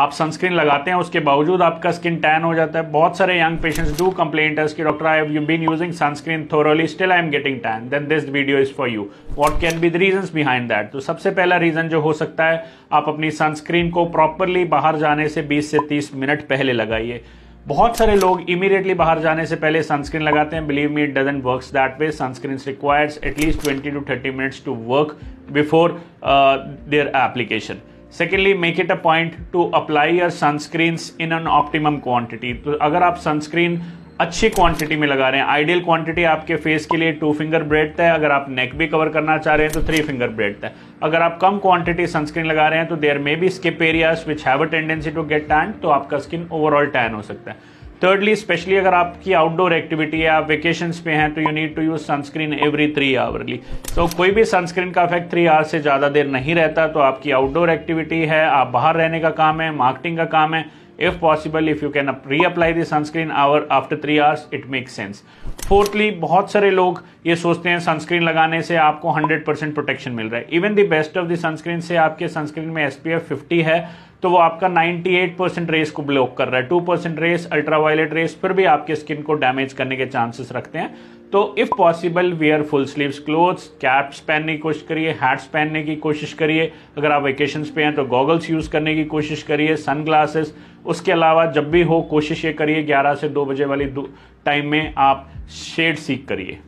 आप सनस्क्रीन लगाते हैं उसके बावजूद आपका स्किन टैन हो जाता है बहुत सारे यंग पेशेंट्स डू कंप्लेंट है कि doctor I you been using sunscreen thoroughly still I am getting tan then this video is for you what can be the reasons behind that तो सबसे पहला रीजन जो हो सकता है आप अपनी सनस्क्रीन को प्रॉपरली बाहर जाने से 20 से 30 मिनट पहले लगाइए बहुत सारे लोग इमीडिएटली बाहर जाने से पहले सनस्क्रीन लगाते हैं believe me it doesn't work that way sunscreen requires at least twenty to thirty minutes to work before their application secondly make it a point to apply your sunscreen in an optimum quantity तो अगर आप sunscreen अच्छी quantity में लगा रहे हैं ideal quantity आपके face के लिए टू फिंगर ब्रेड है अगर आप नेक भी कवर करना चाह रहे हैं तो थ्री फिंगर ब्रेड है अगर आप कम क्वांटिटी सनस्क्रीन लगा रहे हैं तो there may be skip areas which have a tendency to get tan तो आपका स्किन ओवरऑल टैन हो सकता है थर्डली स्पेशली अगर आपकी आउटडोर एक्टिविटी है आप वेकेशन पे हैं तो you need to use sunscreen every three hourly तो कोई भी सनस्क्रीन का इफेक्ट थ्री आवर से ज़्यादा देर नहीं रहता तो आपकी आउटडोर एक्टिविटी है आप बाहर रहने का काम है मार्केटिंग का काम है possible if you can reapply the sunscreen hour after three hours it make sense fourthly बहुत सारे लोग ये सोचते हैं सनस्क्रीन लगाने से आपको हंड्रेड परसेंट प्रोटेक्शन मिल रहा है even the best of the sunscreen से आपके सनस्क्रीन में एस पी एफ फिफ्टी है तो वो आपका 98 परसेंट रेस को ब्लॉक कर रहा है 2 परसेंट रेस अल्ट्रावायलेट रेस फिर भी आपके स्किन को डैमेज करने के चांसेस रखते हैं तो if possible wear full sleeves clothes caps पहनने की कोशिश करिए हैट्स पहनने की कोशिश करिए अगर आप वेकेशंस पे हैं तो गॉगल्स यूज़ करने की कोशिश करिए सन ग्लासेस उसके अलावा जब भी हो कोशिश ये करिए 11 से 2 बजे वाली टाइम में आप शेड सीख करिए